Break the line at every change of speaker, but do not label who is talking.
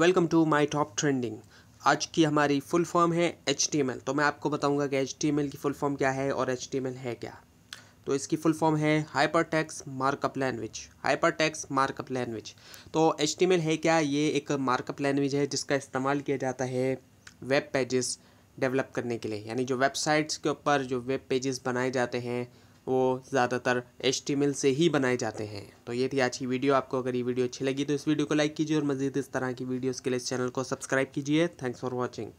welcome to my top trending आज की हमारी फुल फॉर्म है एच तो मैं आपको बताऊंगा कि एच की फुल फॉर्म क्या है और एच है क्या तो इसकी फुल फॉर्म है hyper text markup language hyper text markup language तो एच है क्या ये एक मार्कअप लैंग्वेज है जिसका इस्तेमाल किया जाता है वेब पेजेस डेवलप करने के लिए यानी जो वेबसाइट्स के ऊपर जो वेब पेजेस बनाए जाते हैं वो ज़्यादातर एच से ही बनाए जाते हैं तो ये थी आज की वीडियो आपको अगर ये वीडियो अच्छी लगी तो इस वीडियो को लाइक कीजिए और मज़ीद इस तरह की वीडियोज़ के लिए इस चैनल को सब्सक्राइब कीजिए थैंक्स फॉर वॉचिंग